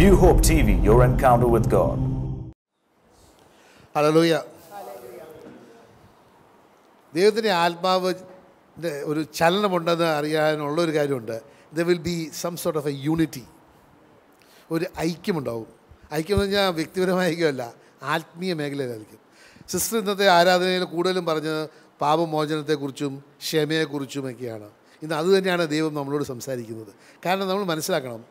New hope T V your encounter with God hallelujah ദൈവത്തിൻ്റെ ആത്മാവ് ഒരു ചലനമുണ്ടെന്ന് അറിയാനുള്ള ഒരു കാര്യമുണ്ട് there will be some sort of a unity ഒരു ഐക്യമുണ്ടാവും ഐക്യം എന്ന് പറഞ്ഞാൽ വ്യക്തിപരമായ ഐക്യമല്ല ആത്മീയ മേഖലയിലായിരിക്കും സിസ്റ്റർ ഇന്നത്തെ ആരാധനയിൽ കൂടുതലും പറഞ്ഞത് പാപമോചനത്തെക്കുറിച്ചും ക്ഷമയെക്കുറിച്ചുമൊക്കെയാണ് ഇന്ന് അതുതന്നെയാണ് ദൈവം നമ്മളോട് സംസാരിക്കുന്നത് കാരണം നമ്മൾ മനസ്സിലാക്കണം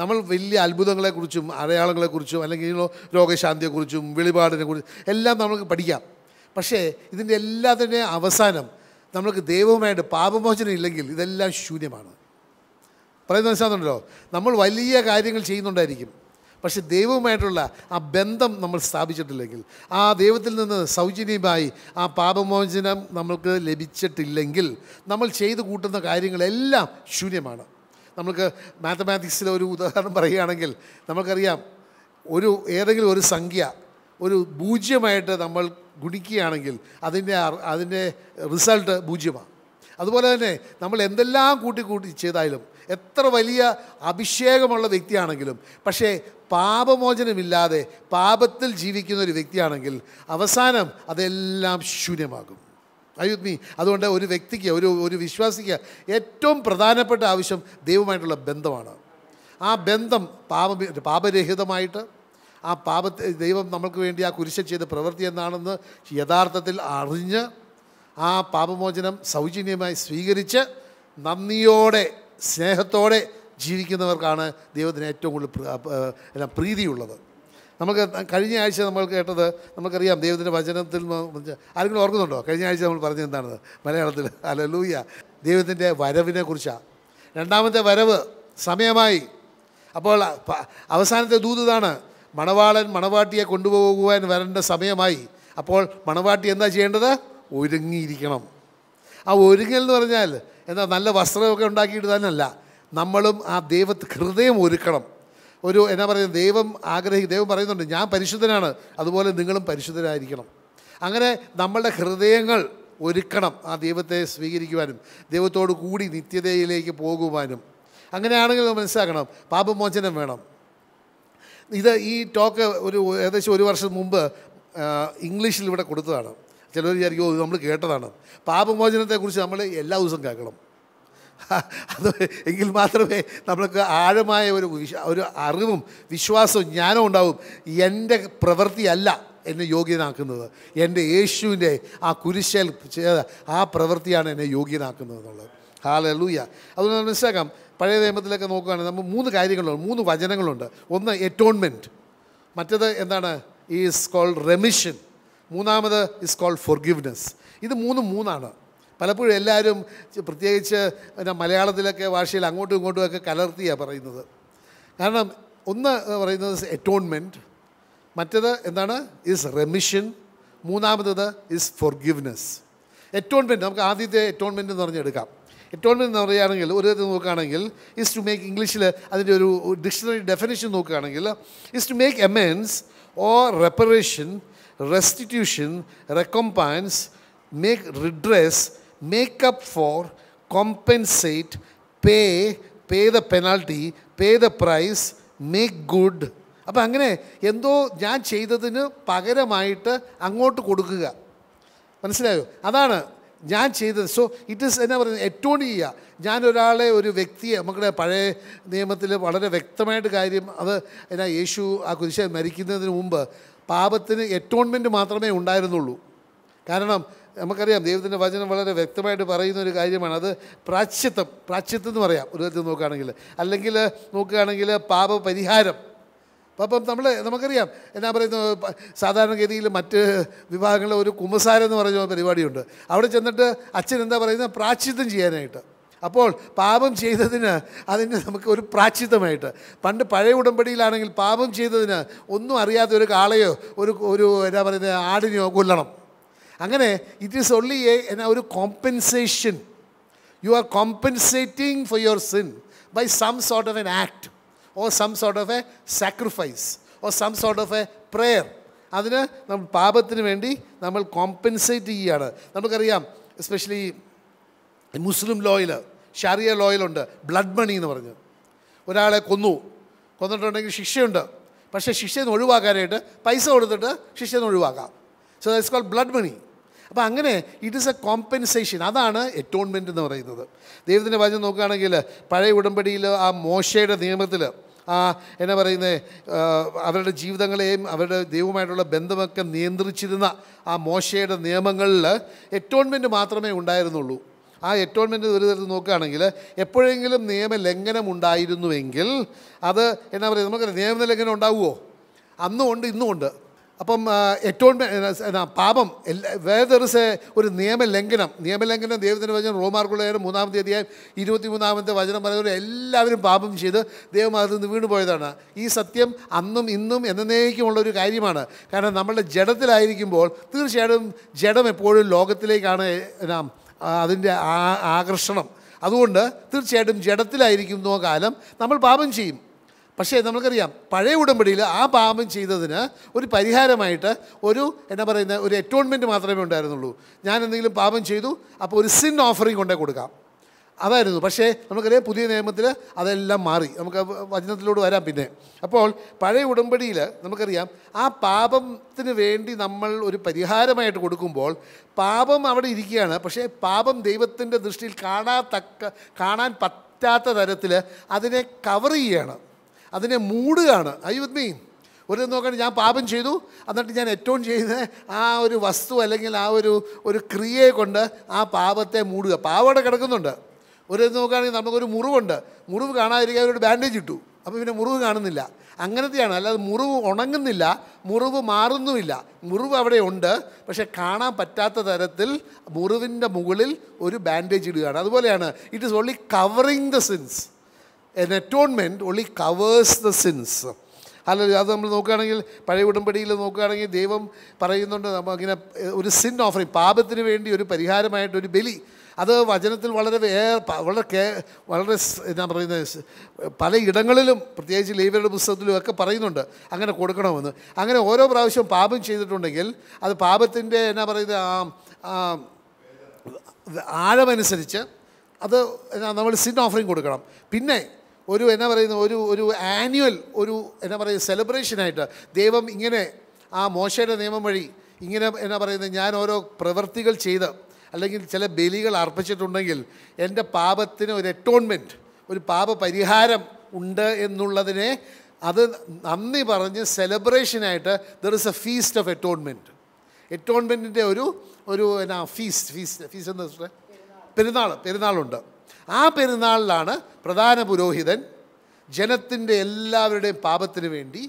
നമ്മൾ വലിയ അത്ഭുതങ്ങളെക്കുറിച്ചും അടയാളങ്ങളെക്കുറിച്ചും അല്ലെങ്കിൽ രോഗശാന്തിയെക്കുറിച്ചും വെളിപാടിനെ കുറിച്ചും എല്ലാം നമുക്ക് പഠിക്കാം പക്ഷേ ഇതിൻ്റെ എല്ലാത്തിൻ്റെ അവസാനം നമ്മൾക്ക് ദൈവവുമായിട്ട് പാപമോചനം ഇല്ലെങ്കിൽ ഇതെല്ലാം ശൂന്യമാണ് പറയുന്ന മനസ്സിലാകുന്നുണ്ടല്ലോ നമ്മൾ വലിയ കാര്യങ്ങൾ ചെയ്യുന്നുണ്ടായിരിക്കും പക്ഷേ ദൈവവുമായിട്ടുള്ള ആ ബന്ധം നമ്മൾ സ്ഥാപിച്ചിട്ടില്ലെങ്കിൽ ആ ദൈവത്തിൽ നിന്ന് സൗജന്യമായി ആ പാപമോചനം നമ്മൾക്ക് ലഭിച്ചിട്ടില്ലെങ്കിൽ നമ്മൾ ചെയ്തു കൂട്ടുന്ന കാര്യങ്ങളെല്ലാം ശൂന്യമാണ് നമുക്ക് മാത്തമാറ്റിക്സിലെ ഒരു ഉദാഹരണം പറയുകയാണെങ്കിൽ നമുക്കറിയാം ഒരു ഏതെങ്കിലും ഒരു സംഖ്യ ഒരു പൂജ്യമായിട്ട് നമ്മൾ ഗുണിക്കുകയാണെങ്കിൽ അതിൻ്റെ അതിൻ്റെ റിസൾട്ട് പൂജ്യമാണ് അതുപോലെ തന്നെ നമ്മൾ എന്തെല്ലാം കൂട്ടിക്കൂട്ടി കൂട്ടി ചെയ്താലും എത്ര വലിയ അഭിഷേകമുള്ള വ്യക്തിയാണെങ്കിലും പക്ഷേ പാപമോചനമില്ലാതെ പാപത്തിൽ ജീവിക്കുന്ന ഒരു വ്യക്തിയാണെങ്കിൽ അവസാനം അതെല്ലാം ശൂന്യമാകും അയുദ്മി അതുകൊണ്ട് ഒരു വ്യക്തിക്ക് ഒരു ഒരു വിശ്വാസിക്ക് ഏറ്റവും പ്രധാനപ്പെട്ട ആവശ്യം ദൈവമായിട്ടുള്ള ബന്ധമാണ് ആ ബന്ധം പാപ പാപരഹിതമായിട്ട് ആ പാപത്തെ ദൈവം നമ്മൾക്ക് വേണ്ടി ആ കുരിശ ചെയ്ത പ്രവൃത്തി എന്താണെന്ന് യഥാർത്ഥത്തിൽ അറിഞ്ഞ് ആ പാപമോചനം സൗജന്യമായി സ്വീകരിച്ച് നന്ദിയോടെ സ്നേഹത്തോടെ ജീവിക്കുന്നവർക്കാണ് ദൈവത്തിന് ഏറ്റവും കൂടുതൽ പ്രീതിയുള്ളത് നമുക്ക് കഴിഞ്ഞ ആഴ്ച നമ്മൾ കേട്ടത് നമുക്കറിയാം ദൈവത്തിൻ്റെ വചനത്തിൽ ആരെങ്കിലും ഓർക്കുന്നുണ്ടോ കഴിഞ്ഞ ആഴ്ച നമ്മൾ പറഞ്ഞത് എന്താണത് മലയാളത്തിൽ അലലൂയ ദൈവത്തിൻ്റെ വരവിനെ കുറിച്ചാണ് രണ്ടാമത്തെ വരവ് സമയമായി അപ്പോൾ അവസാനത്തെ ദൂതാണ് മണവാളൻ മണവാട്ടിയെ കൊണ്ടുപോകുവാൻ വരേണ്ട സമയമായി അപ്പോൾ മണവാട്ടി എന്താ ചെയ്യേണ്ടത് ഒരുങ്ങിയിരിക്കണം ആ ഒരുങ്ങൽ എന്ന് പറഞ്ഞാൽ എന്താ നല്ല വസ്ത്രമൊക്കെ ഉണ്ടാക്കിയിട്ട് തന്നെയല്ല നമ്മളും ആ ദൈവത്തെ ഹൃദയം ഒരുക്കണം ഒരു എന്നാ പറയുന്നത് ദൈവം ആഗ്രഹിക്കും ദൈവം പറയുന്നുണ്ട് ഞാൻ പരിശുദ്ധനാണ് അതുപോലെ നിങ്ങളും പരിശുദ്ധരായിരിക്കണം അങ്ങനെ നമ്മളുടെ ഹൃദയങ്ങൾ ഒരുക്കണം ആ ദൈവത്തെ സ്വീകരിക്കുവാനും ദൈവത്തോടു കൂടി നിത്യതയിലേക്ക് പോകുവാനും അങ്ങനെയാണെങ്കിൽ മനസ്സിലാക്കണം പാപമോചനം വേണം ഇത് ഈ ടോക്ക് ഒരു ഏകദേശം ഒരു വർഷം മുമ്പ് ഇംഗ്ലീഷിൽ ഇവിടെ കൊടുത്തതാണ് ചിലർ വിചാരിക്കും നമ്മൾ കേട്ടതാണ് പാപമോചനത്തെക്കുറിച്ച് നമ്മൾ എല്ലാ ദിവസവും കേൾക്കണം അത് എങ്കിൽ മാത്രമേ നമ്മൾക്ക് ആഴമായ ഒരു ഒരു അറിവും വിശ്വാസവും ജ്ഞാനവും ഉണ്ടാവും എൻ്റെ പ്രവൃത്തിയല്ല എന്നെ യോഗ്യനാക്കുന്നത് എൻ്റെ യേശുവിൻ്റെ ആ കുരിശേൽ ചെയ്ത ആ പ്രവൃത്തിയാണ് എന്നെ യോഗ്യനാക്കുന്നത് എന്നുള്ളത് ഹാലലൂയ അതുകൊണ്ട് നമ്മൾ മനസ്സിലാക്കാം പഴയ നിയമത്തിലൊക്കെ നോക്കുകയാണെങ്കിൽ നമ്മൾ മൂന്ന് കാര്യങ്ങളുണ്ട് മൂന്ന് വചനങ്ങളുണ്ട് ഒന്ന് എറ്റോൺമെൻറ്റ് മറ്റത് എന്താണ് ഈസ് കോൾഡ് റെമിഷൻ മൂന്നാമത് ഇസ് കോൾഡ് ഫോർഗിവ്നെസ് ഇത് മൂന്ന് മൂന്നാണ് പലപ്പോഴും എല്ലാവരും പ്രത്യേകിച്ച് പിന്നെ മലയാളത്തിലൊക്കെ ഭാഷയിൽ അങ്ങോട്ടും ഇങ്ങോട്ടും ഒക്കെ കലർത്തിയാണ് പറയുന്നത് കാരണം ഒന്ന് പറയുന്നത് എറ്റോൺമെൻറ്റ് മറ്റത് എന്താണ് ഇസ് റെമിഷൻ മൂന്നാമത്തത് ഇസ് ഫോർഗിവ്നെസ് എറ്റോൺമെൻറ്റ് നമുക്ക് ആദ്യത്തെ എറ്റോൺമെൻറ്റ് എന്ന് പറഞ്ഞെടുക്കാം എറ്റോൺമെൻറ്റ് എന്ന് പറയുകയാണെങ്കിൽ ഒരു വിധത്തിൽ നോക്കുകയാണെങ്കിൽ ഇസ് ടു മേക്ക് ഇംഗ്ലീഷിൽ അതിൻ്റെ ഒരു ഡിക്ഷണറി ഡെഫിനേഷൻ നോക്കുകയാണെങ്കിൽ is to make amends or reparation restitution recompense make redress make up for, compensate, pay, pay the penalty pay the price make good അപ്പം അങ്ങനെ എന്തോ ഞാൻ ചെയ്തതിന് പകരമായിട്ട് അങ്ങോട്ട് കൊടുക്കുക മനസ്സിലായോ അതാണ് ഞാൻ ചെയ്തത് സോ ഇറ്റ് ഈസ് എന്നാ പറയുന്നത് എറ്റോൺ ചെയ്യുക ഞാനൊരാളെ ഒരു വ്യക്തിയെ നമുക്കിടെ പഴയ നിയമത്തിൽ വളരെ വ്യക്തമായിട്ട് കാര്യം അത് എന്നാ യേശു ആ കുരിശ മരിക്കുന്നതിന് മുമ്പ് പാപത്തിന് എറ്റോൺമെൻറ്റ് മാത്രമേ ഉണ്ടായിരുന്നുള്ളൂ കാരണം നമുക്കറിയാം ദൈവത്തിൻ്റെ വചനം വളരെ വ്യക്തമായിട്ട് പറയുന്ന ഒരു കാര്യമാണ് അത് പ്രാച്യത്വം പ്രാച്യത്വം എന്ന് പറയാം ഒരു വിധത്തിൽ നോക്കുകയാണെങ്കിൽ അല്ലെങ്കിൽ നോക്കുകയാണെങ്കിൽ പാപപരിഹാരം അപ്പം നമ്മൾ നമുക്കറിയാം എന്നാ പറയുന്നത് സാധാരണഗതിയിൽ മറ്റ് വിഭാഗങ്ങളിൽ ഒരു എന്ന് പറഞ്ഞ പരിപാടിയുണ്ട് അവിടെ ചെന്നിട്ട് അച്ഛൻ എന്താ പറയുന്നത് പ്രാച്യത്വം ചെയ്യാനായിട്ട് അപ്പോൾ പാപം ചെയ്തതിന് അതിന് നമുക്ക് ഒരു പ്രാച്യത്വമായിട്ട് പണ്ട് പഴയ ഉടമ്പടിയിലാണെങ്കിൽ പാപം ചെയ്തതിന് ഒന്നും അറിയാത്ത ഒരു കാളയോ ഒരു ഒരു എന്താ പറയുന്നത് ആടിനെയോ കൊല്ലണം അങ്ങനെ ഇറ്റ് ഈസ് ഓൺലി എ എന്നാ ഒരു compensation you are compensating for your sin by some sort of an act or some sort of a sacrifice or some sort of a prayer അതിന് നമ്മൾ പാപത്തിന് വേണ്ടി നമ്മൾ കോമ്പൻസേറ്റ് ചെയ്യുകയാണ് നമുക്കറിയാം എസ്പെഷ്യലി മുസ്ലിം ലോയിൽ ഷാറിയ ലോയിലുണ്ട് blood മണി എന്ന് പറഞ്ഞ് ഒരാളെ കൊന്നു കൊന്നിട്ടുണ്ടെങ്കിൽ ശിക്ഷയുണ്ട് പക്ഷേ ശിക്ഷയെന്ന് ഒഴിവാക്കാനായിട്ട് പൈസ കൊടുത്തിട്ട് ശിക്ഷയെന്ന് ഒഴിവാക്കാം so that's call blood money അപ്പോൾ അങ്ങനെ ഇറ്റ് ഈസ് എ കോമ്പൻസേഷൻ അതാണ് എറ്റോൺമെൻറ്റ് എന്ന് പറയുന്നത് ദൈവത്തിൻ്റെ വചനം നോക്കുകയാണെങ്കിൽ പഴയ ഉടമ്പടിയിൽ ആ മോശയുടെ നിയമത്തിൽ ആ എന്നാ പറയുന്നത് അവരുടെ ജീവിതങ്ങളെയും അവരുടെ ദൈവവുമായിട്ടുള്ള ബന്ധമൊക്കെ നിയന്ത്രിച്ചിരുന്ന ആ മോശയുടെ നിയമങ്ങളിൽ എറ്റോൺമെൻറ്റ് മാത്രമേ ഉണ്ടായിരുന്നുള്ളൂ ആ എറ്റോൺമെൻ്റ് ഒരു തരത്തിൽ നോക്കുകയാണെങ്കിൽ എപ്പോഴെങ്കിലും നിയമലംഘനം ഉണ്ടായിരുന്നുവെങ്കിൽ അത് എന്നാ പറയുക നമുക്കറിയാം നിയമലംഘനം ഉണ്ടാവുമോ അന്നും ഉണ്ട് ഇന്നും ഉണ്ട് അപ്പം ഏറ്റവും പാപം വേദറിസ് ഒരു നിയമലംഘനം നിയമലംഘനം ദൈവത്തിൻ്റെ വചനം റോമാർക്കുള്ള മൂന്നാമത്തെ അധ്യായം ഇരുപത്തി മൂന്നാമത്തെ വചനം പറയുന്നത് എല്ലാവരും പാപം ചെയ്ത് ദൈവം അതിൽ നിന്ന് വീണുപോയതാണ് ഈ സത്യം അന്നും ഇന്നും എന്നേക്കുമുള്ള ഒരു കാര്യമാണ് കാരണം നമ്മളുടെ ജഡത്തിലായിരിക്കുമ്പോൾ തീർച്ചയായിട്ടും ജഡം എപ്പോഴും ലോകത്തിലേക്കാണ് നാം അതിൻ്റെ ആകർഷണം അതുകൊണ്ട് തീർച്ചയായിട്ടും ജഡത്തിലായിരിക്കുന്ന കാലം നമ്മൾ പാപം ചെയ്യും പക്ഷേ നമുക്കറിയാം പഴയ ഉടമ്പടിയിൽ ആ പാപം ചെയ്തതിന് ഒരു പരിഹാരമായിട്ട് ഒരു എന്നാ പറയുന്ന ഒരു അറ്റോൺമെൻറ്റ് മാത്രമേ ഉണ്ടായിരുന്നുള്ളൂ ഞാൻ എന്തെങ്കിലും പാപം ചെയ്തു അപ്പോൾ ഒരു സിൻ ഓഫറിങ് കൊണ്ടേ കൊടുക്കാം അതായിരുന്നു പക്ഷേ നമുക്കറിയാം പുതിയ നിയമത്തിൽ അതെല്ലാം മാറി നമുക്ക് വചനത്തിലൂടെ വരാം പിന്നെ അപ്പോൾ പഴയ ഉടമ്പടിയിൽ നമുക്കറിയാം ആ പാപത്തിന് വേണ്ടി നമ്മൾ ഒരു പരിഹാരമായിട്ട് കൊടുക്കുമ്പോൾ പാപം അവിടെ ഇരിക്കുകയാണ് പക്ഷേ പാപം ദൈവത്തിൻ്റെ ദൃഷ്ടിയിൽ കാണാത്തക്ക കാണാൻ പറ്റാത്ത തരത്തിൽ അതിനെ കവർ ചെയ്യുകയാണ് അതിനെ മൂടുകയാണ് ഐ വിത്ത് മീൻ ഒരു നോക്കണ്ട ഞാൻ പാപം ചെയ്തു എന്നിട്ട് ഞാൻ ഏറ്റവും ചെയ്ത ആ ഒരു വസ്തു അല്ലെങ്കിൽ ആ ഒരു ഒരു ക്രിയയെ കൊണ്ട് ആ പാപത്തെ മൂടുക അവിടെ കിടക്കുന്നുണ്ട് ഒരു നോക്കുകയാണെങ്കിൽ നമുക്കൊരു മുറിവുണ്ട് മുറിവ് കാണാതിരിക്കാൻ ഒരു ബാൻഡേജ് ഇട്ടു അപ്പോൾ പിന്നെ മുറിവ് കാണുന്നില്ല അങ്ങനത്തെയാണ് അല്ലാതെ മുറിവ് ഉണങ്ങുന്നില്ല മുറിവ് മാറുന്നുമില്ല മുറിവ് അവിടെ ഉണ്ട് പക്ഷേ കാണാൻ പറ്റാത്ത തരത്തിൽ മുറിവിൻ്റെ മുകളിൽ ഒരു ബാൻഡേജ് ഇടുകയാണ് അതുപോലെയാണ് it is only covering the sins an atonement only covers the sins അല്ലെങ്കിൽ അത് നമ്മൾ നോക്കുകയാണെങ്കിൽ പഴയ ഉടമ്പടിയിൽ നോക്കുകയാണെങ്കിൽ ദൈവം പറയുന്നുണ്ട് നമ്മൾ ഒരു സിൻ ഓഫറിങ് പാപത്തിന് വേണ്ടി ഒരു പരിഹാരമായിട്ട് ഒരു ബലി അത് വചനത്തിൽ വളരെ വേ വളരെ കേ വളരെ എന്നാ പറയുന്നത് പല ഇടങ്ങളിലും പ്രത്യേകിച്ച് ലീവരുടെ പുസ്തകത്തിലും ഒക്കെ പറയുന്നുണ്ട് അങ്ങനെ കൊടുക്കണമെന്ന് അങ്ങനെ ഓരോ പ്രാവശ്യവും പാപം ചെയ്തിട്ടുണ്ടെങ്കിൽ അത് പാപത്തിൻ്റെ എന്നാ പറയുന്നത് ആ ആഴമനുസരിച്ച് അത് നമ്മൾ സിൻ ഓഫറിങ് കൊടുക്കണം പിന്നെ ഒരു എന്നാ പറയുന്ന ഒരു ഒരു ആനുവൽ ഒരു എന്നാ പറയുക സെലിബ്രേഷനായിട്ട് ദൈവം ഇങ്ങനെ ആ മോശയുടെ നിയമം വഴി ഇങ്ങനെ എന്നാ പറയുന്നത് ഞാൻ ഓരോ പ്രവൃത്തികൾ ചെയ്ത് അല്ലെങ്കിൽ ചില ബലികൾ അർപ്പിച്ചിട്ടുണ്ടെങ്കിൽ എൻ്റെ പാപത്തിന് ഒരു അറ്റോൺമെൻറ്റ് ഒരു പാപ പരിഹാരം ഉണ്ട് എന്നുള്ളതിനെ അത് നന്ദി പറഞ്ഞ് സെലിബ്രേഷനായിട്ട് there is a feast of atonement അറ്റോൺമെൻറ്റിൻ്റെ ഒരു ഒരു എന്നാ ഫീസ്റ്റ് ഫീസ്റ്റ് ഫീസ് എന്താ പെരുന്നാൾ പെരുന്നാളുണ്ട് ആ പെരുന്നാളിലാണ് പ്രധാന പുരോഹിതൻ ജനത്തിൻ്റെ എല്ലാവരുടെയും പാപത്തിന് വേണ്ടി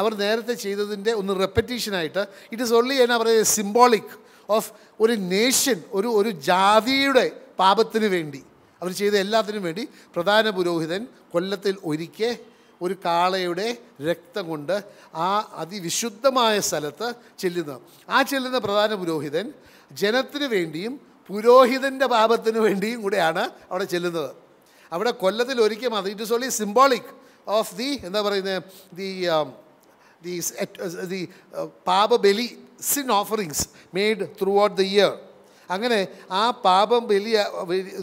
അവർ നേരത്തെ ചെയ്തതിൻ്റെ ഒന്ന് റെപ്പറ്റീഷനായിട്ട് ഇറ്റ് ഈസ് ഓൺലി എന്നാ പറയുന്നത് സിംബോളിക് ഓഫ് ഒരു നേഷൻ ഒരു ഒരു ജാതിയുടെ പാപത്തിന് വേണ്ടി അവർ ചെയ്ത എല്ലാത്തിനും വേണ്ടി പ്രധാന പുരോഹിതൻ കൊല്ലത്തിൽ ഒരിക്കെ ഒരു കാളയുടെ രക്തം കൊണ്ട് ആ അതിവിശുദ്ധമായ സ്ഥലത്ത് ചെല്ലുന്നത് ആ ചെല്ലുന്ന പ്രധാന പുരോഹിതൻ ജനത്തിന് വേണ്ടിയും പുരോഹിതൻ്റെ പാപത്തിന് വേണ്ടിയും കൂടെയാണ് അവിടെ ചെല്ലുന്നത് അവിടെ കൊല്ലത്തിൽ ഒരിക്കൽ മാത്രം it is only symbolic of the എന്താ പറയുന്നത് ദി ദി ദി പാപബലി sin offerings made throughout the year അങ്ങനെ ആ പാപം ബലി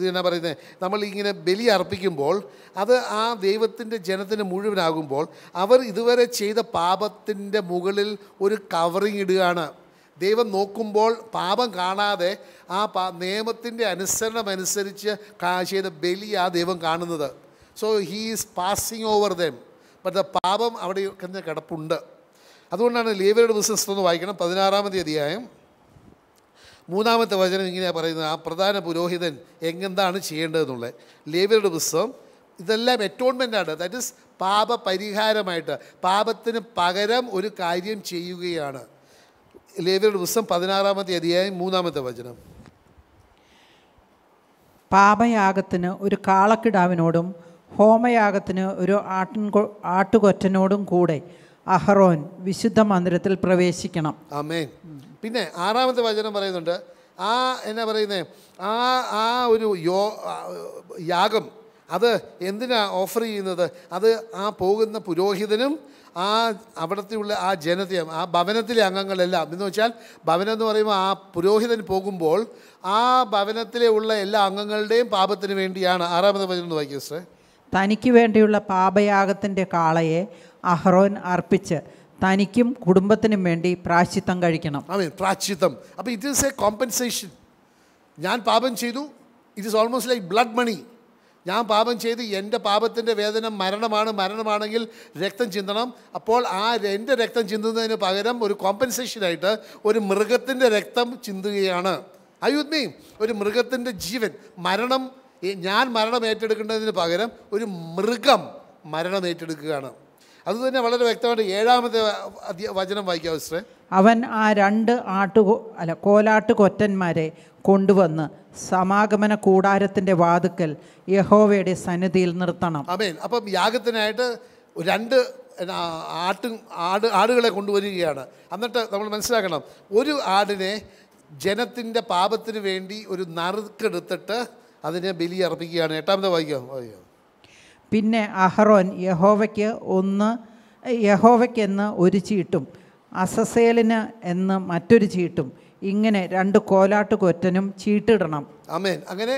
എന്നാ പറയുന്നത് നമ്മൾ ഇങ്ങനെ ബലി അർപ്പിക്കുമ്പോൾ അത് ആ ദൈവത്തിൻ്റെ ജനത്തിന് മുഴുവനാകുമ്പോൾ അവർ ഇതുവരെ ചെയ്ത പാപത്തിൻ്റെ മുകളിൽ ഒരു കവറിങ് ഇടുകയാണ് ദൈവം നോക്കുമ്പോൾ പാപം കാണാതെ ആ പാ നിയമത്തിൻ്റെ അനുസരണമനുസരിച്ച് ചെയ്ത ബലിയാണ് ദൈവം കാണുന്നത് so he is passing over them but the പാപം അവിടെ തന്നെ കിടപ്പുണ്ട് അതുകൊണ്ടാണ് ലേവരുടെ ബിസിനസ് ഒന്ന് വായിക്കണം പതിനാറാമത്തെ അധ്യായം മൂന്നാമത്തെ വചനം ഇങ്ങനെയാണ് പറയുന്നത് ആ പ്രധാന പുരോഹിതൻ എങ്ങെന്താണ് ചെയ്യേണ്ടതെന്നുള്ളത് ലേവരുടെ പുസ്തകം ഇതെല്ലാം ആണ് ദാറ്റ് ഇസ് പാപപരിഹാരമായിട്ട് പാപത്തിന് പകരം ഒരു കാര്യം ചെയ്യുകയാണ് ലേവിയുടെ പുസ്തകം പതിനാറാമത്തെ അധ്യായം മൂന്നാമത്തെ വചനം പാപയാഗത്തിന് ഒരു കാളക്കിടാവിനോടും ഹോമയാഗത്തിന് ഒരു ആട്ടിൻ ആട്ടുകൊറ്റനോടും കൂടെ അഹറോൻ വിശുദ്ധ മന്ദിരത്തിൽ പ്രവേശിക്കണം ആമേൻ പിന്നെ ആറാമത്തെ വചനം പറയുന്നുണ്ട് ആ എന്നാ പറയുന്നത് ആ ആ ഒരു യോ യാഗം അത് എന്തിനാ ഓഫർ ചെയ്യുന്നത് അത് ആ പോകുന്ന പുരോഹിതനും ആ അവിടത്തെയുള്ള ആ ജനത ആ ഭവനത്തിലെ അംഗങ്ങളെല്ലാം എന്ന് വെച്ചാൽ ഭവനം എന്ന് പറയുമ്പോൾ ആ പുരോഹിതൻ പോകുമ്പോൾ ആ ഭവനത്തിലെ ഉള്ള എല്ലാ അംഗങ്ങളുടെയും പാപത്തിന് വേണ്ടിയാണ് ആറാമത് പതിനൊന്ന് വായിക്കുക സാർ തനിക്ക് വേണ്ടിയുള്ള പാപയാഗത്തിൻ്റെ കാളയെ അഹ്റോൻ അർപ്പിച്ച് തനിക്കും കുടുംബത്തിനും വേണ്ടി പ്രാശ്ചിത്തം കഴിക്കണം അതെ പ്രാശ്ചിത്തം അപ്പോൾ ഇറ്റ് ഈസ് എ കോമ്പൻസേഷൻ ഞാൻ പാപം ചെയ്തു it is almost like blood money ഞാൻ പാപം ചെയ്ത് എൻ്റെ പാപത്തിൻ്റെ വേദന മരണമാണ് മരണമാണെങ്കിൽ രക്തം ചിന്തണം അപ്പോൾ ആ എൻ്റെ രക്തം ചിന്തുന്നതിന് പകരം ഒരു കോമ്പൻസേഷനായിട്ട് ഒരു മൃഗത്തിൻ്റെ രക്തം ചിന്തുകയാണ് അയോധ്യ ഒരു മൃഗത്തിൻ്റെ ജീവൻ മരണം ഞാൻ മരണം ഏറ്റെടുക്കേണ്ടതിന് പകരം ഒരു മൃഗം മരണം ഏറ്റെടുക്കുകയാണ് അതുതന്നെ വളരെ വ്യക്തമായിട്ട് ഏഴാമത്തെ വചനം വായിക്കാം അവൻ ആ രണ്ട് ആട്ടു അല്ല കോലാട്ട് കൊറ്റന്മാരെ കൊണ്ടുവന്ന് സമാഗമന കൂടാരത്തിൻ്റെ വാതുക്കൽ യഹോവയുടെ സന്നിധിയിൽ നിർത്തണം അമേൻ അപ്പം യാഗത്തിനായിട്ട് രണ്ട് ആട്ടും ആട് ആടുകളെ കൊണ്ടുവരികയാണ് എന്നിട്ട് നമ്മൾ മനസ്സിലാക്കണം ഒരു ആടിനെ ജനത്തിൻ്റെ പാപത്തിന് വേണ്ടി ഒരു നറുക്കെടുത്തിട്ട് അതിനെ ബലി അർപ്പിക്കുകയാണ് എട്ടാമത്തെ വായിക്കാം വായിക്കാം പിന്നെ അഹ്റോൻ യഹോവയ്ക്ക് ഒന്ന് യഹോവയ്ക്കെന്ന് ഒരു ചീട്ടും അസസേലിന് എന്ന് മറ്റൊരു ചീട്ടും ഇങ്ങനെ രണ്ട് കോലാട്ട് കൊറ്റനും ചീട്ടിടണം അമേൻ അങ്ങനെ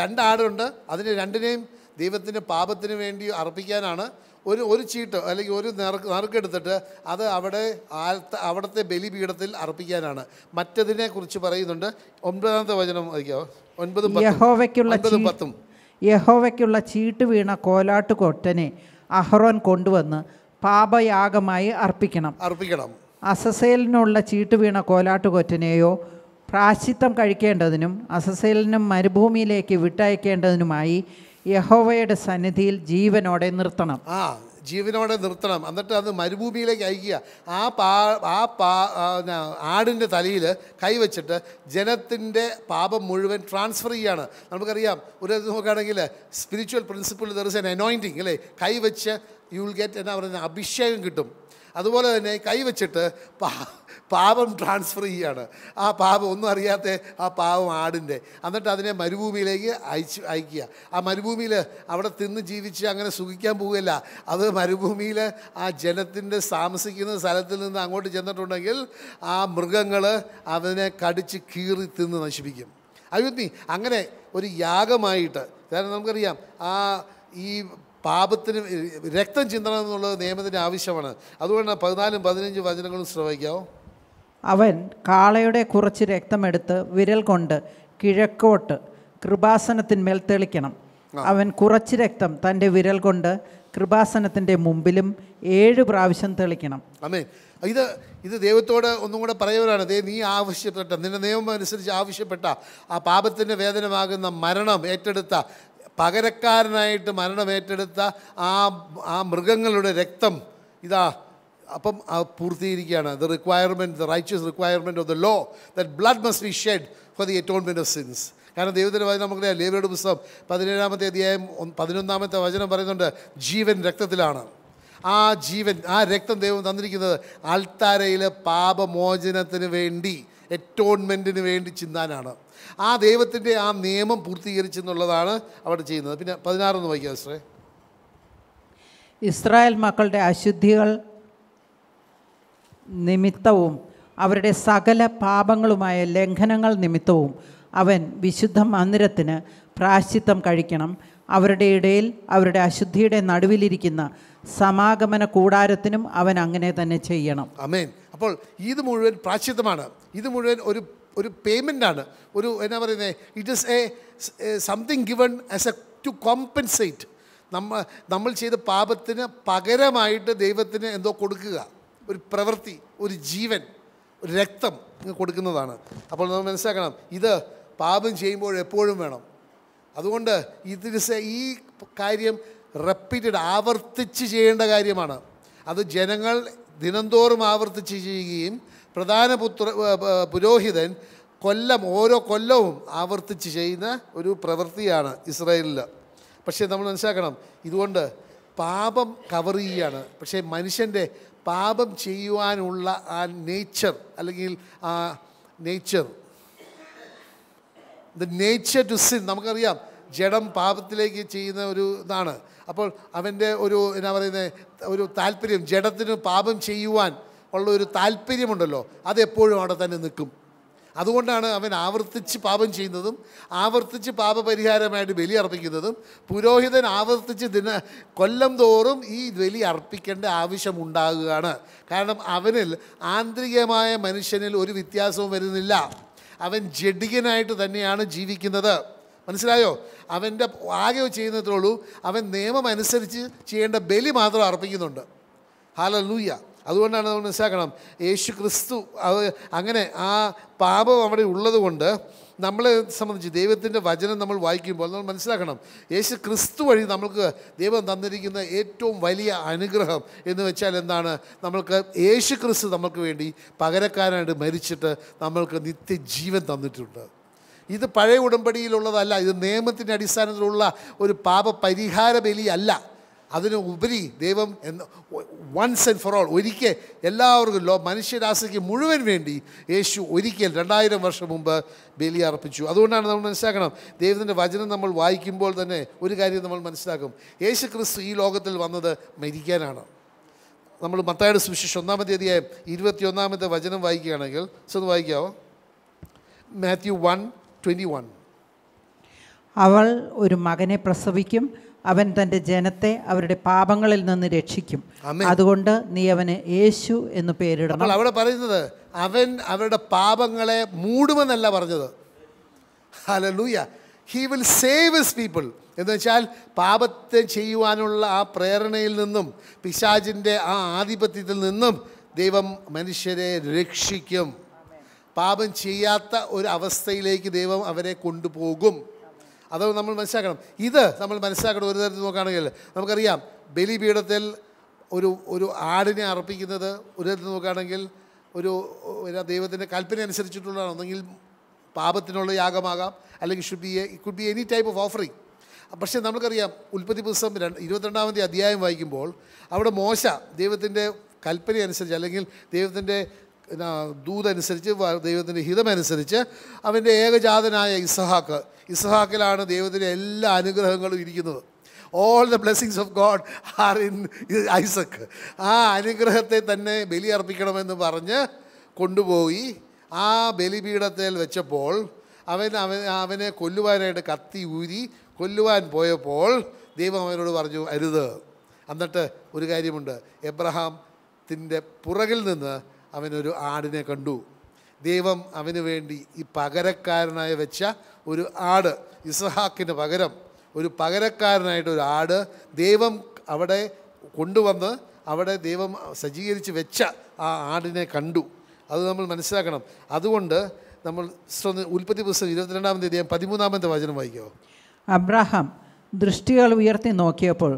രണ്ടാടുണ്ട് അതിന് രണ്ടിനെയും ദൈവത്തിൻ്റെ പാപത്തിന് വേണ്ടി അർപ്പിക്കാനാണ് ഒരു ഒരു ചീട്ട് അല്ലെങ്കിൽ ഒരു നറുക്ക് നറുക്കെടുത്തിട്ട് അത് അവിടെ ആലത്തെ അവിടുത്തെ ബലിപീഠത്തിൽ അർപ്പിക്കാനാണ് മറ്റതിനെ കുറിച്ച് പറയുന്നുണ്ട് ഒൻപതാമത്തെ വചനം വായിക്കാവോ ഒൻപതും യഹോവയ്ക്കുള്ള പത്തും യഹോവയ്ക്കുള്ള ചീട്ട് വീണ കോലാട്ട് കൊട്ടനെ അഹ്റോൻ കൊണ്ടുവന്ന് പാപയാഗമായി അർപ്പിക്കണം അർപ്പിക്കണം അസസേലിനുള്ള ചീട്ട് വീണ കോലാട്ടുകൊറ്റനെയോ പ്രാശിത്തം കഴിക്കേണ്ടതിനും അസസേലിനും മരുഭൂമിയിലേക്ക് വിട്ടയക്കേണ്ടതിനുമായി യഹോവയുടെ സന്നിധിയിൽ ജീവനോടെ നിർത്തണം ആ ജീവനോടെ നിർത്തണം എന്നിട്ട് അത് മരുഭൂമിയിലേക്ക് അയക്കുക ആ പാ ആ പാ ആടിൻ്റെ തലയിൽ കൈവച്ചിട്ട് ജനത്തിൻ്റെ പാപം മുഴുവൻ ട്രാൻസ്ഫർ ചെയ്യുകയാണ് നമുക്കറിയാം ഒരു നോക്കുകയാണെങ്കിൽ spiritual principle there is an anointing അല്ലേ കൈവച്ച് യു വിൽ ഗെറ്റ് എന്നാ പറയുന്നത് അഭിഷേകം കിട്ടും അതുപോലെ തന്നെ കൈവച്ചിട്ട് പാ പാപം ട്രാൻസ്ഫർ ചെയ്യുകയാണ് ആ പാപം ഒന്നും അറിയാത്ത ആ പാപം ആടിൻ്റെ എന്നിട്ട് അതിനെ മരുഭൂമിയിലേക്ക് അയച്ച് അയക്കുക ആ മരുഭൂമിയിൽ അവിടെ തിന്ന് ജീവിച്ച് അങ്ങനെ സുഖിക്കാൻ പോവുകയില്ല അത് മരുഭൂമിയിൽ ആ ജനത്തിൻ്റെ താമസിക്കുന്ന സ്ഥലത്തിൽ നിന്ന് അങ്ങോട്ട് ചെന്നിട്ടുണ്ടെങ്കിൽ ആ മൃഗങ്ങൾ അതിനെ കടിച്ച് കീറി തിന്ന് നശിപ്പിക്കും അയോധ്യ അങ്ങനെ ഒരു യാഗമായിട്ട് കാരണം നമുക്കറിയാം ആ ഈ പാപത്തിന് രക്തം ചിന്തണം എന്നുള്ളത് നിയമത്തിൻ്റെ ആവശ്യമാണ് അതുകൊണ്ട് പതിനാലും പതിനഞ്ച് വചനങ്ങളും ശ്രവിക്കാവോ അവൻ കാളയുടെ കുറച്ച് രക്തമെടുത്ത് വിരൽ കൊണ്ട് കിഴക്കോട്ട് കൃപാസനത്തിന്മേൽ തെളിക്കണം അവൻ കുറച്ച് രക്തം തൻ്റെ വിരൽ കൊണ്ട് കൃപാസനത്തിൻ്റെ മുമ്പിലും ഏഴ് പ്രാവശ്യം തെളിക്കണം അമേ ഇത് ഇത് ദൈവത്തോട് ഒന്നും കൂടെ പറയുവാനാണ് ദൈവം നീ ആവശ്യപ്പെട്ട നിന്റെ നിയമം അനുസരിച്ച് ആവശ്യപ്പെട്ട ആ പാപത്തിൻ്റെ വേദനമാകുന്ന മരണം ഏറ്റെടുത്ത പകരക്കാരനായിട്ട് മരണമേറ്റെടുത്ത ആ ആ മൃഗങ്ങളുടെ രക്തം ഇതാ അപ്പം പൂർത്തീകരിക്കുകയാണ് the requirement the righteous requirement of the law that blood must be shed for the atonement of sins കാരണം ദൈവത്തിൻ്റെ വചനം നമുക്കറിയാം ലേബിയുടെ പുസ്തകം പതിനേഴാമത്തെ അധ്യായം പതിനൊന്നാമത്തെ വചനം പറയുന്നുണ്ട് ജീവൻ രക്തത്തിലാണ് ആ ജീവൻ ആ രക്തം ദൈവം തന്നിരിക്കുന്നത് അൾത്താരയിലെ പാപമോചനത്തിന് വേണ്ടി അറ്റോൺമെൻറ്റിന് വേണ്ടി ചിന്താനാണ് ആ ദൈവത്തിൻ്റെ ആ നിയമം എന്നുള്ളതാണ് അവിടെ ചെയ്യുന്നത് പിന്നെ പതിനാറൊന്ന് വായിക്കാം സിസ്റ്ററെ ഇസ്രായേൽ മക്കളുടെ അശുദ്ധികൾ നിമിത്തവും അവരുടെ സകല പാപങ്ങളുമായ ലംഘനങ്ങൾ നിമിത്തവും അവൻ വിശുദ്ധ മന്ദിരത്തിന് പ്രാശ്ചിത്തം കഴിക്കണം അവരുടെ ഇടയിൽ അവരുടെ അശുദ്ധിയുടെ നടുവിലിരിക്കുന്ന സമാഗമന കൂടാരത്തിനും അവൻ അങ്ങനെ തന്നെ ചെയ്യണം അമേൻ അപ്പോൾ ഇത് മുഴുവൻ പ്രാശ്ചിത്തമാണ് ഇത് മുഴുവൻ ഒരു ഒരു പേയ്മെൻ്റാണ് ഒരു എന്നാ പറയുന്നത് it is a something given as a to compensate നമ്മൾ നമ്മൾ ചെയ്ത പാപത്തിന് പകരമായിട്ട് ദൈവത്തിന് എന്തോ കൊടുക്കുക ഒരു പ്രവൃത്തി ഒരു ജീവൻ ഒരു രക്തം കൊടുക്കുന്നതാണ് അപ്പോൾ നമ്മൾ മനസ്സിലാക്കണം ഇത് പാപം ചെയ്യുമ്പോൾ എപ്പോഴും വേണം അതുകൊണ്ട് എ ഈ കാര്യം റെപ്പീറ്റഡ് ആവർത്തിച്ച് ചെയ്യേണ്ട കാര്യമാണ് അത് ജനങ്ങൾ ദിനംതോറും ആവർത്തിച്ച് ചെയ്യുകയും പ്രധാന പുത്ര പുരോഹിതൻ കൊല്ലം ഓരോ കൊല്ലവും ആവർത്തിച്ച് ചെയ്യുന്ന ഒരു പ്രവൃത്തിയാണ് ഇസ്രയേലിൽ പക്ഷേ നമ്മൾ മനസ്സിലാക്കണം ഇതുകൊണ്ട് പാപം കവർ ചെയ്യുകയാണ് പക്ഷേ മനുഷ്യൻ്റെ പാപം ചെയ്യുവാനുള്ള ആ നേച്ചർ അല്ലെങ്കിൽ ആ nature the nature to sin നമുക്കറിയാം ജഡം പാപത്തിലേക്ക് ചെയ്യുന്ന ഒരു ഇതാണ് അപ്പോൾ അവൻ്റെ ഒരു എന്നാ പറയുന്നത് ഒരു താല്പര്യം ജഡത്തിന് പാപം ചെയ്യുവാൻ ഉള്ള ഒരു താല്പര്യമുണ്ടല്ലോ അതെപ്പോഴും അവിടെ തന്നെ നിൽക്കും അതുകൊണ്ടാണ് അവൻ ആവർത്തിച്ച് പാപം ചെയ്യുന്നതും ആവർത്തിച്ച് പാപപരിഹാരമായിട്ട് ബലി അർപ്പിക്കുന്നതും പുരോഹിതൻ ആവർത്തിച്ച് ദിന കൊല്ലം തോറും ഈ ബലി അർപ്പിക്കേണ്ട ആവശ്യമുണ്ടാകുകയാണ് കാരണം അവനിൽ ആന്തരികമായ മനുഷ്യനിൽ ഒരു വ്യത്യാസവും വരുന്നില്ല അവൻ ജഡികനായിട്ട് തന്നെയാണ് ജീവിക്കുന്നത് മനസ്സിലായോ അവൻ്റെ ആകെ ചെയ്യുന്നത്രേ ഉള്ളൂ അവൻ നിയമം അനുസരിച്ച് ചെയ്യേണ്ട ബലി മാത്രം അർപ്പിക്കുന്നുണ്ട് ഹാല ലൂയ അതുകൊണ്ടാണ് നമ്മൾ മനസ്സിലാക്കണം യേശു ക്രിസ്തു അത് അങ്ങനെ ആ പാപം അവിടെ ഉള്ളതുകൊണ്ട് നമ്മളെ സംബന്ധിച്ച് ദൈവത്തിൻ്റെ വചനം നമ്മൾ വായിക്കുമ്പോൾ നമ്മൾ മനസ്സിലാക്കണം യേശു ക്രിസ്തു വഴി നമ്മൾക്ക് ദൈവം തന്നിരിക്കുന്ന ഏറ്റവും വലിയ അനുഗ്രഹം എന്ന് വെച്ചാൽ എന്താണ് നമ്മൾക്ക് യേശു ക്രിസ്തു നമ്മൾക്ക് വേണ്ടി പകരക്കാരനായിട്ട് മരിച്ചിട്ട് നമ്മൾക്ക് നിത്യജീവൻ തന്നിട്ടുണ്ട് ഇത് പഴയ ഉടമ്പടിയിലുള്ളതല്ല ഇത് നിയമത്തിൻ്റെ അടിസ്ഥാനത്തിലുള്ള ഒരു പാപ പരിഹാര ബലിയല്ല അതിന് ഉപരി ദൈവം എന്ന് വൺസ് ആൻഡ് ഫോർ ഓൾ ഒരിക്കൽ എല്ലാവർക്കും ലോ മനുഷ്യരാശിക്ക് മുഴുവൻ വേണ്ടി യേശു ഒരിക്കൽ രണ്ടായിരം വർഷം മുമ്പ് ബലി അർപ്പിച്ചു അതുകൊണ്ടാണ് നമ്മൾ മനസ്സിലാക്കണം ദൈവത്തിൻ്റെ വചനം നമ്മൾ വായിക്കുമ്പോൾ തന്നെ ഒരു കാര്യം നമ്മൾ മനസ്സിലാക്കും യേശു ക്രിസ്തു ഈ ലോകത്തിൽ വന്നത് മരിക്കാനാണ് നമ്മൾ മത്തായുടെ സുവിശേഷം ഒന്നാമത്തെ അധ്യായം ഇരുപത്തി ഒന്നാമത്തെ വചനം വായിക്കുകയാണെങ്കിൽ സോ വായിക്കാവോ മാത്യു വൺ 21. അവൾ ഒരു മകനെ പ്രസവിക്കും അവൻ തൻ്റെ ജനത്തെ അവരുടെ പാപങ്ങളിൽ നിന്ന് രക്ഷിക്കും അതുകൊണ്ട് നീ അവന് യേശു എന്ന് പേരിടണം അവിടെ പറയുന്നത് അവൻ അവരുടെ പാപങ്ങളെ മൂടുമെന്നല്ല പറഞ്ഞത് hallelujah he will save his people എന്ന് വെച്ചാൽ പാപത്തെ ചെയ്യുവാനുള്ള ആ പ്രേരണയിൽ നിന്നും പിശാചിൻ്റെ ആ ആധിപത്യത്തിൽ നിന്നും ദൈവം മനുഷ്യരെ രക്ഷിക്കും പാപം ചെയ്യാത്ത ഒരു അവസ്ഥയിലേക്ക് ദൈവം അവരെ കൊണ്ടുപോകും അത് നമ്മൾ മനസ്സിലാക്കണം ഇത് നമ്മൾ മനസ്സിലാക്കണം ഒരു തരത്തിൽ നോക്കുകയാണെങ്കിൽ നമുക്കറിയാം ബലിപീഠത്തിൽ ഒരു ഒരു ആടിനെ അർപ്പിക്കുന്നത് ഒരു തരത്തിൽ നോക്കുകയാണെങ്കിൽ ഒരു ദൈവത്തിൻ്റെ കൽപ്പന അനുസരിച്ചിട്ടുള്ളതാണ് ഒന്നെങ്കിൽ പാപത്തിനുള്ള യാഗമാകാം അല്ലെങ്കിൽ should be a could be any type of offering പക്ഷേ നമുക്കറിയാം ഉൽപ്പത്തി പുസ്തകം രണ്ട് ഇരുപത്തിരണ്ടാമത്തെ അധ്യായം വായിക്കുമ്പോൾ അവിടെ മോശ ദൈവത്തിൻ്റെ കൽപ്പന അനുസരിച്ച് അല്ലെങ്കിൽ ദൈവത്തിൻ്റെ ദൂതനുസരിച്ച് ദൈവത്തിൻ്റെ ഹിതമനുസരിച്ച് അവൻ്റെ ഏകജാതനായ ഇസഹാക്ക് ഇസഹാക്കിലാണ് ദൈവത്തിൻ്റെ എല്ലാ അനുഗ്രഹങ്ങളും ഇരിക്കുന്നത് all the blessings of God are in Isaac ആ അനുഗ്രഹത്തെ തന്നെ ബലിയർപ്പിക്കണമെന്ന് പറഞ്ഞ് കൊണ്ടുപോയി ആ ബലിപീഠത്തിൽ വെച്ചപ്പോൾ അവൻ അവൻ അവനെ കൊല്ലുവാനായിട്ട് കത്തി ഊരി കൊല്ലുവാൻ പോയപ്പോൾ ദൈവം അവനോട് പറഞ്ഞു അരുത് എന്നിട്ട് ഒരു കാര്യമുണ്ട് എബ്രഹാം ത്തിൻ്റെ പുറകിൽ നിന്ന് അവനൊരു ആടിനെ കണ്ടു ദൈവം അവന് വേണ്ടി ഈ പകരക്കാരനായി വെച്ച ഒരു ആട് ഇസ്ഹാക്കിന് പകരം ഒരു പകരക്കാരനായിട്ട് ഒരു ആട് ദൈവം അവിടെ കൊണ്ടുവന്ന് അവിടെ ദൈവം സജ്ജീകരിച്ച് വെച്ച ആ ആടിനെ കണ്ടു അത് നമ്മൾ മനസ്സിലാക്കണം അതുകൊണ്ട് നമ്മൾ ഉൽപ്പത്തി പുസ്തകം ഇരുപത്തിരണ്ടാമത്തെ അധ്യായം പതിമൂന്നാമത്തെ വചനം വായിക്കുമോ അബ്രാഹാം ദൃഷ്ടികൾ ഉയർത്തി നോക്കിയപ്പോൾ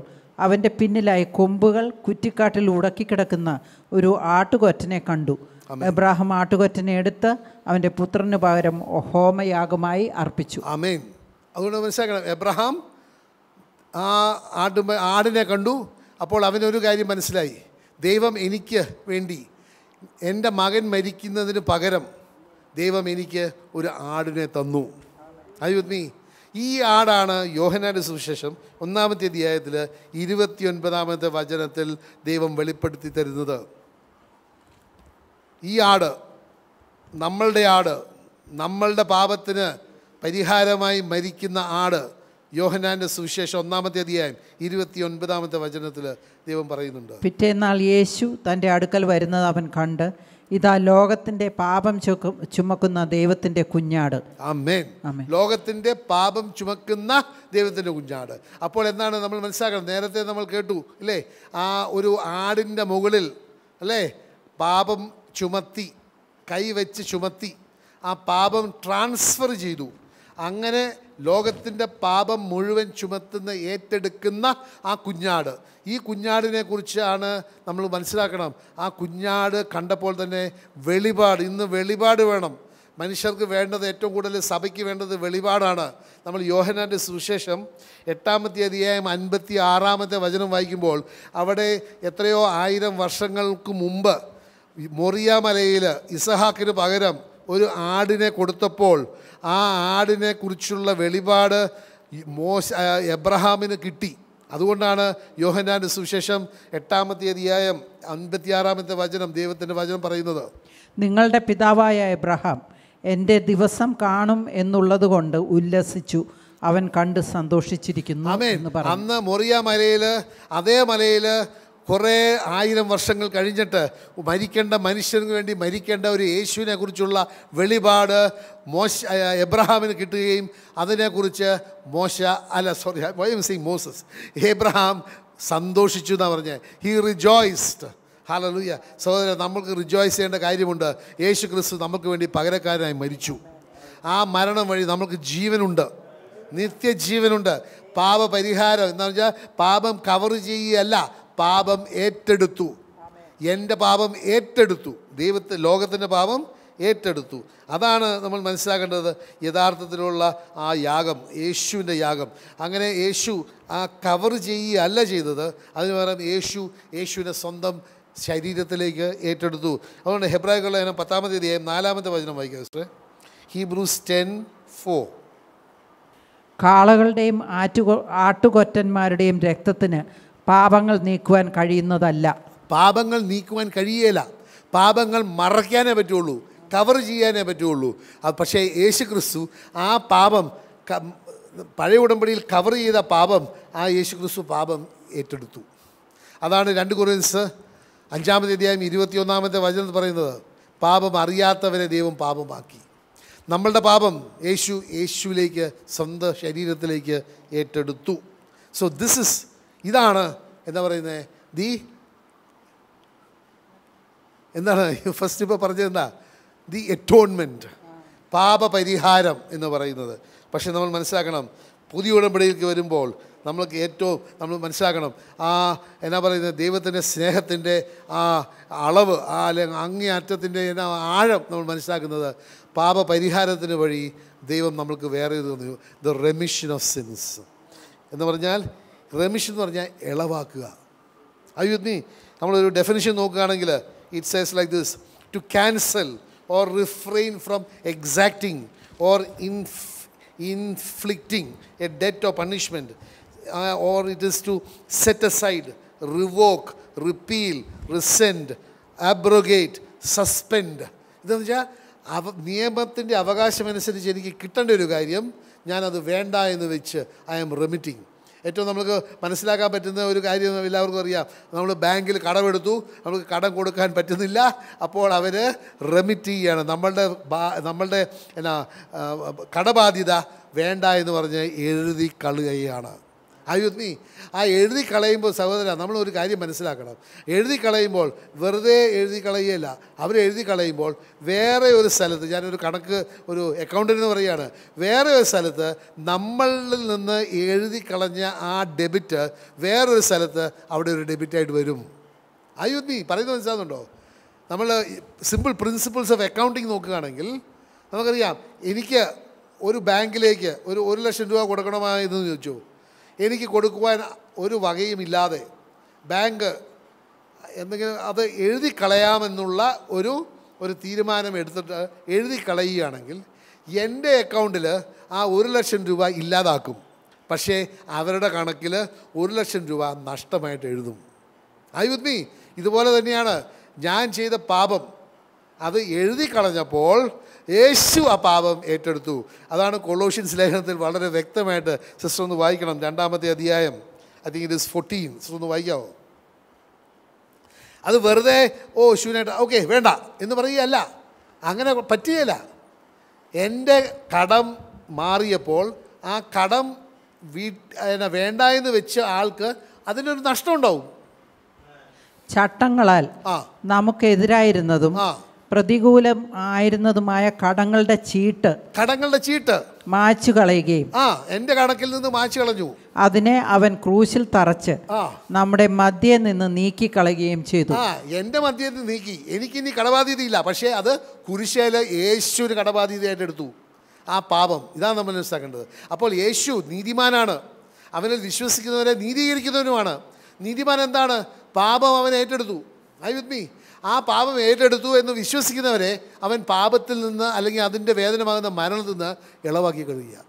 അവൻ്റെ പിന്നിലായി കൊമ്പുകൾ കുറ്റിക്കാട്ടിൽ ഉടക്കിക്കിടക്കുന്ന ഒരു ആട്ടുകൊറ്റനെ കണ്ടു എബ്രാഹിം ആട്ടുകൊറ്റനെ എടുത്ത് അവൻ്റെ പുത്രന് പകരം ഹോമയാഗമായി അർപ്പിച്ചു അമേൻ അതുകൊണ്ട് മനസ്സിലാക്കണം എബ്രഹാം ആ ആട് ആടിനെ കണ്ടു അപ്പോൾ അവനൊരു കാര്യം മനസ്സിലായി ദൈവം എനിക്ക് വേണ്ടി എൻ്റെ മകൻ മരിക്കുന്നതിന് പകരം ദൈവം എനിക്ക് ഒരു ആടിനെ തന്നു അത് മീ ഈ ആടാണ് യോഹനാന്റെ സുവിശേഷം ഒന്നാമത്തെ അധ്യായത്തിൽ ഇരുപത്തിയൊൻപതാമത്തെ വചനത്തിൽ ദൈവം വെളിപ്പെടുത്തി തരുന്നത് ഈ ആട് നമ്മളുടെ ആട് നമ്മളുടെ പാപത്തിന് പരിഹാരമായി മരിക്കുന്ന ആട് യോഹനാന്റെ സുവിശേഷം ഒന്നാമത്തെ അധ്യായം ഇരുപത്തി ഒൻപതാമത്തെ വചനത്തിൽ ദൈവം പറയുന്നുണ്ട് പിറ്റേന്നാൾ യേശു തൻ്റെ അടുക്കൽ വരുന്നത് അവൻ കണ്ട് ഇതാ ലോകത്തിന്റെ പാപം ചുമക്കുന്ന ദൈവത്തിന്റെ കുഞ്ഞാട് ലോകത്തിന്റെ പാപം ചുമക്കുന്ന ദൈവത്തിന്റെ കുഞ്ഞാട് അപ്പോൾ എന്താണ് നമ്മൾ മനസ്സിലാക്കണം നേരത്തെ നമ്മൾ കേട്ടു അല്ലേ ആ ഒരു ആടിന്റെ മുകളിൽ അല്ലേ പാപം ചുമത്തി കൈവച്ച് ചുമത്തി ആ പാപം ട്രാൻസ്ഫർ ചെയ്തു അങ്ങനെ ലോകത്തിൻ്റെ പാപം മുഴുവൻ ചുമത്തുന്ന ഏറ്റെടുക്കുന്ന ആ കുഞ്ഞാട് ഈ കുഞ്ഞാടിനെ കുറിച്ചാണ് നമ്മൾ മനസ്സിലാക്കണം ആ കുഞ്ഞാട് കണ്ടപ്പോൾ തന്നെ വെളിപാട് ഇന്ന് വെളിപാട് വേണം മനുഷ്യർക്ക് വേണ്ടത് ഏറ്റവും കൂടുതൽ സഭയ്ക്ക് വേണ്ടത് വെളിപാടാണ് നമ്മൾ യോഹനാൻ്റെ സുവിശേഷം എട്ടാമത്തെ അധ്യായം അൻപത്തി ആറാമത്തെ വചനം വായിക്കുമ്പോൾ അവിടെ എത്രയോ ആയിരം വർഷങ്ങൾക്ക് മുമ്പ് മൊറിയാമലയിൽ ഇസഹാക്കിന് പകരം ഒരു ആടിനെ കൊടുത്തപ്പോൾ ആ ആടിനെ കുറിച്ചുള്ള വെളിപാട് മോശ എബ്രഹാമിന് കിട്ടി അതുകൊണ്ടാണ് യോഹനാൻ്റെ സുവിശേഷം എട്ടാമത്തെ അധ്യായം അൻപത്തിയാറാമത്തെ വചനം ദൈവത്തിൻ്റെ വചനം പറയുന്നത് നിങ്ങളുടെ പിതാവായ എബ്രഹാം എൻ്റെ ദിവസം കാണും എന്നുള്ളത് കൊണ്ട് ഉല്ലസിച്ചു അവൻ കണ്ട് സന്തോഷിച്ചിരിക്കുന്നു അന്ന് മൊറിയ മലയിൽ അതേ മലയിൽ കുറേ ആയിരം വർഷങ്ങൾ കഴിഞ്ഞിട്ട് മരിക്കേണ്ട മനുഷ്യന് വേണ്ടി മരിക്കേണ്ട ഒരു യേശുവിനെ കുറിച്ചുള്ള വെളിപാട് മോശ എബ്രഹാമിന് കിട്ടുകയും അതിനെക്കുറിച്ച് മോശ അല്ല sorry why am saying Moses Abraham സന്തോഷിച്ചു എന്നാണ് പറഞ്ഞത് ഹീ റിജോയിസ്ഡ് ലൂയ്യ സഹോദരൻ നമ്മൾക്ക് റിജോയ്സ് ചെയ്യേണ്ട കാര്യമുണ്ട് യേശു ക്രിസ്തു നമുക്ക് വേണ്ടി പകരക്കാരനായി മരിച്ചു ആ മരണം വഴി നമുക്ക് ജീവനുണ്ട് നിത്യജീവനുണ്ട് പാപപരിഹാരം എന്ന് വെച്ചാൽ പാപം കവർ ചെയ്യുകയല്ല പാപം ഏറ്റെടുത്തു എൻ്റെ പാപം ഏറ്റെടുത്തു ദൈവത്തെ ലോകത്തിൻ്റെ പാപം ഏറ്റെടുത്തു അതാണ് നമ്മൾ മനസ്സിലാക്കേണ്ടത് യഥാർത്ഥത്തിലുള്ള ആ യാഗം യേശുവിൻ്റെ യാഗം അങ്ങനെ യേശു ആ കവർ ചെയ്യുകയല്ല ചെയ്തത് അതിന് പകരം യേശു യേശുവിൻ്റെ സ്വന്തം ശരീരത്തിലേക്ക് ഏറ്റെടുത്തു അതുകൊണ്ട് ഹെബ്രായ്ക്കുള്ള അതിനെ പത്താമത്തെ തീയതി നാലാമത്തെ വചനം വായിക്കുക സിസ്റ്റർ ഹീബ്രൂസ് ടെൻ ഫോർ കാളകളുടെയും ആറ്റുകൊ ആട്ടുകൊറ്റന്മാരുടെയും രക്തത്തിന് പാപങ്ങൾ നീക്കുവാൻ കഴിയുന്നതല്ല പാപങ്ങൾ നീക്കുവാൻ കഴിയേല പാപങ്ങൾ മറയ്ക്കാനേ പറ്റുള്ളൂ കവർ ചെയ്യാനേ പറ്റുള്ളൂ പക്ഷേ യേശു ക്രിസ്തു ആ പാപം പഴയ ഉടമ്പടിയിൽ കവർ ചെയ്ത പാപം ആ യേശു ക്രിസ്തു പാപം ഏറ്റെടുത്തു അതാണ് രണ്ട് കുറിൻസ് അഞ്ചാമത്തെ അധ്യായം ഇരുപത്തിയൊന്നാമത്തെ വചനം പറയുന്നത് പാപം അറിയാത്തവരെ ദൈവം പാപമാക്കി നമ്മളുടെ പാപം യേശു യേശുവിലേക്ക് സ്വന്തം ശരീരത്തിലേക്ക് ഏറ്റെടുത്തു സോ ദിസ് ഇസ് ഇതാണ് എന്താ പറയുന്നത് ദി എന്താണ് ഫസ്റ്റ് ഇപ്പോൾ പറഞ്ഞത് എന്താ ദി എറ്റോൺമെൻറ്റ് പാപപരിഹാരം എന്ന് പറയുന്നത് പക്ഷെ നമ്മൾ മനസ്സിലാക്കണം പുതിയ ഉടമ്പടിയിലേക്ക് വരുമ്പോൾ നമ്മൾക്ക് ഏറ്റവും നമ്മൾ മനസ്സിലാക്കണം ആ എന്നാ പറയുന്നത് ദൈവത്തിൻ്റെ സ്നേഹത്തിൻ്റെ ആ അളവ് ആ അല്ലെങ്കിൽ അങ്ങേയറ്റത്തിൻ്റെ എന്നാ ആഴം നമ്മൾ മനസ്സിലാക്കുന്നത് പാപപരിഹാരത്തിന് വഴി ദൈവം നമ്മൾക്ക് വേറെ ഇത് തന്നു ദ റെമിഷൻ ഓഫ് സിൻസ് എന്ന് പറഞ്ഞാൽ റെമിഷൻ എന്ന് പറഞ്ഞാൽ ഇളവാക്കുക അയ്യോ നീ നമ്മളൊരു ഡെഫിനിഷൻ നോക്കുകയാണെങ്കിൽ it says like this to cancel or refrain from exacting or ഇൻഫ് inflicting a debt of punishment or it is to set aside revoke repeal rescind abrogate suspend ഇതെന്ന് വെച്ചാൽ അവ നിയമത്തിൻ്റെ അവകാശമനുസരിച്ച് എനിക്ക് കിട്ടേണ്ട ഒരു കാര്യം ഞാനത് വേണ്ട എന്ന് വെച്ച് ഐ ആം റെമിറ്റിംഗ് ഏറ്റവും നമുക്ക് മനസ്സിലാക്കാൻ പറ്റുന്ന ഒരു കാര്യം എല്ലാവർക്കും അറിയാം നമ്മൾ ബാങ്കിൽ കടമെടുത്തു നമുക്ക് കടം കൊടുക്കാൻ പറ്റുന്നില്ല അപ്പോൾ അവർ റെമിറ്റ് ചെയ്യുകയാണ് നമ്മളുടെ നമ്മളുടെ എന്നാ കടബാധ്യത വേണ്ട എന്ന് പറഞ്ഞ് എഴുതി കളുകയാണ് ആ യുദ്ധ മീ ആ എഴുതി കളയുമ്പോൾ സഹോദര നമ്മളൊരു കാര്യം മനസ്സിലാക്കണം എഴുതി കളയുമ്പോൾ വെറുതെ എഴുതി കളയുകയല്ല അവർ എഴുതി കളയുമ്പോൾ വേറെ ഒരു സ്ഥലത്ത് ഞാനൊരു കണക്ക് ഒരു എന്ന് പറയുകയാണ് വേറെ ഒരു സ്ഥലത്ത് നമ്മളിൽ നിന്ന് എഴുതി കളഞ്ഞ ആ ഡെബിറ്റ് വേറൊരു സ്ഥലത്ത് അവിടെ ഒരു ഡെബിറ്റായിട്ട് വരും ആ യുദ്ധ മീ പറയുന്നത് മനസ്സിലാകുന്നുണ്ടോ നമ്മൾ സിമ്പിൾ പ്രിൻസിപ്പിൾസ് ഓഫ് അക്കൗണ്ടിങ് നോക്കുകയാണെങ്കിൽ നമുക്കറിയാം എനിക്ക് ഒരു ബാങ്കിലേക്ക് ഒരു ഒരു ലക്ഷം രൂപ കൊടുക്കണമായിരുന്നു ചോദിച്ചു എനിക്ക് കൊടുക്കുവാൻ ഒരു വകയുമില്ലാതെ ബാങ്ക് എന്തെങ്കിലും അത് എഴുതി കളയാമെന്നുള്ള ഒരു ഒരു തീരുമാനം എടുത്തിട്ട് എഴുതി കളയുകയാണെങ്കിൽ എൻ്റെ അക്കൗണ്ടിൽ ആ ഒരു ലക്ഷം രൂപ ഇല്ലാതാക്കും പക്ഷേ അവരുടെ കണക്കിൽ ഒരു ലക്ഷം രൂപ നഷ്ടമായിട്ട് എഴുതും ഐ വിത്ത് മീ ഇതുപോലെ തന്നെയാണ് ഞാൻ ചെയ്ത പാപം അത് എഴുതി കളഞ്ഞപ്പോൾ യേശു ആ പാപം ഏറ്റെടുത്തു അതാണ് കൊളോഷ്യൻസ് ലേഖനത്തിൽ വളരെ വ്യക്തമായിട്ട് സിസ്റ്റർ ഒന്ന് വായിക്കണം രണ്ടാമത്തെ അധ്യായം I think it is fourteen sister ഒന്ന് വായിക്കാവോ അത് വെറുതെ ഓ ശൂന്യായിട്ട് ഓക്കെ വേണ്ട എന്ന് പറയുകയല്ല അങ്ങനെ പറ്റുകയില്ല എൻ്റെ കടം മാറിയപ്പോൾ ആ കടം വീ എന്നാ വേണ്ട എന്ന് വെച്ച ആൾക്ക് അതിനൊരു നഷ്ടമുണ്ടാവും ചട്ടങ്ങളാൽ നമുക്കെതിരായിരുന്നതും പ്രതികൂലം ആയിരുന്നതുമായ കടങ്ങളുടെ ചീട്ട് കടങ്ങളുടെ ചീട്ട് മാച്ചു കളയുകയും ആ എന്റെ കണക്കിൽ നിന്ന് മാച്ചു കളഞ്ഞു അതിനെ അവൻ ക്രൂശിൽ തറച്ച് നമ്മുടെ മധ്യയിൽ നിന്ന് നീക്കി കളയുകയും ചെയ്തു ആ എന്റെ മധ്യയിൽ നിന്ന് നീക്കി എനിക്ക് ഇനി കടബാധ്യതയില്ല പക്ഷേ അത് കുരിശേല യേശു ഒരു കടബാധ്യതയായിട്ട് എടുത്തു ആ പാപം ഇതാണ് നമ്മൾ മനസ്സിലാക്കേണ്ടത് അപ്പോൾ യേശു നീതിമാനാണ് അവനെ വിശ്വസിക്കുന്നവരെ നീതീകരിക്കുന്നവനുമാണ് നീതിമാൻ എന്താണ് പാപം അവൻ ഏറ്റെടുത്തു ഐ വിത്ത് മീ ആ പാപം ഏറ്റെടുത്തു എന്ന് വിശ്വസിക്കുന്നവരെ അവൻ പാപത്തിൽ നിന്ന് അല്ലെങ്കിൽ അതിൻ്റെ വേദനമാകുന്ന മരണത്തിൽ നിന്ന് ഇളവാക്കി കഴിയുക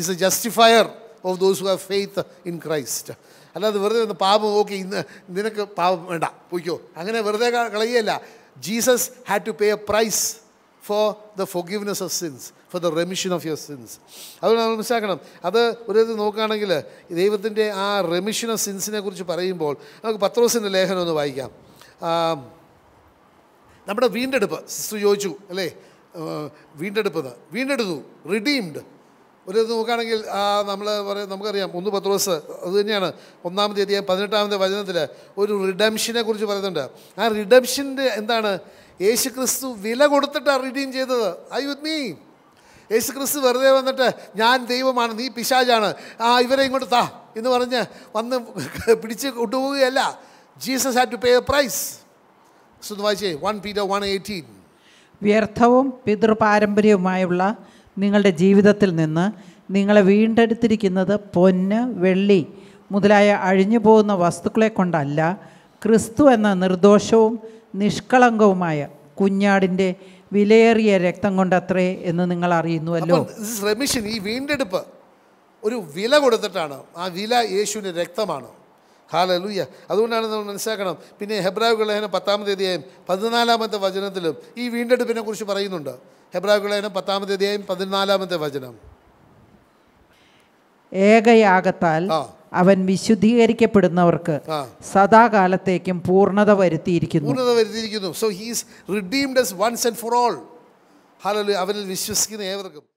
is a justifier of those who ഹ് ഫെയ്ത്ത് ഇൻ ക്രൈസ്റ്റ് അല്ലാതെ വെറുതെ ഒന്ന് പാപം ഓക്കെ ഇന്ന് നിനക്ക് പാപം വേണ്ട പോയിക്കോ അങ്ങനെ വെറുതെ കളയുകയല്ല Jesus had to pay a price for the forgiveness of sins for the remission of your sins അത് നമ്മൾ മനസ്സിലാക്കണം അത് ഒരു ഇത് നോക്കുകയാണെങ്കിൽ ദൈവത്തിൻ്റെ ആ റെമിഷൻ ഓഫ് സിൻസിനെ കുറിച്ച് പറയുമ്പോൾ നമുക്ക് പത്രോസിൻ്റെ ലേഖനം ഒന്ന് വായിക്കാം നമ്മുടെ വീണ്ടെടുപ്പ് സിസ്റ്റർ ചോദിച്ചു അല്ലേ വീണ്ടെടുപ്പത് വീണ്ടെടുത്തു റിഡീംഡ് ഒരു ഇത് നോക്കുകയാണെങ്കിൽ നമ്മൾ പറയാം നമുക്കറിയാം ഒന്ന് പത്ത് ദിവസം അത് തന്നെയാണ് ഒന്നാമത്തെ തീയതി പതിനെട്ടാമത്തെ വചനത്തിൽ ഒരു റിഡംഷനെ കുറിച്ച് പറയുന്നുണ്ട് ആ റിഡംഷൻ്റെ എന്താണ് യേശു ക്രിസ്തു വില കൊടുത്തിട്ടാണ് റിഡീം ചെയ്തത് ഐ വിത്ത് മീ യേശു ക്രിസ്തു വെറുതെ വന്നിട്ട് ഞാൻ ദൈവമാണ് നീ പിശാജാണ് ആ ഇവരെ ഇങ്ങോട്ട് താ എന്ന് പറഞ്ഞ് വന്ന് പിടിച്ച് കൊണ്ടുപോവുകയല്ല Jesus had to pay a price വ്യർത്ഥവും പിതൃപാരമ്പര്യവുമായുള്ള നിങ്ങളുടെ ജീവിതത്തിൽ നിന്ന് നിങ്ങളെ വീണ്ടെടുത്തിരിക്കുന്നത് പൊന്ന് വെള്ളി മുതലായ അഴിഞ്ഞു പോകുന്ന വസ്തുക്കളെ കൊണ്ടല്ല ക്രിസ്തു എന്ന നിർദോഷവും നിഷ്കളങ്കവുമായ കുഞ്ഞാടിൻ്റെ വിലയേറിയ രക്തം കൊണ്ടത്രേ എന്ന് നിങ്ങൾ അറിയുന്നുവല്ലോ ഈ വീണ്ടെടുപ്പ് ഒരു വില കൊടുത്തിട്ടാണ് ആ വില യേശുവിൻ്റെ രക്തമാണ് ഹാലലൂയ അതുകൊണ്ടാണ് നമ്മൾ മനസ്സിലാക്കണം പിന്നെ ഹെബ്രാവ് ലേഖനം പത്താമത്തെ അധ്യായം പതിനാലാമത്തെ വചനത്തിലും ഈ വീണ്ടെടുപ്പിനെ കുറിച്ച് പറയുന്നുണ്ട് ഹെബ്രാവ് ലേഖനം പത്താമത്തെ അധ്യായം പതിനാലാമത്തെ വചനം ഏകയാകത്താൽ അവൻ വിശുദ്ധീകരിക്കപ്പെടുന്നവർക്ക് സദാകാലത്തേക്കും പൂർണ്ണത വരുത്തിയിരിക്കുന്നു പൂർണ്ണത വരുത്തിയിരിക്കുന്നു so he's redeemed once and for all ഹാലലു അവനിൽ വിശ്വസിക്കുന്ന ഏവർക്കും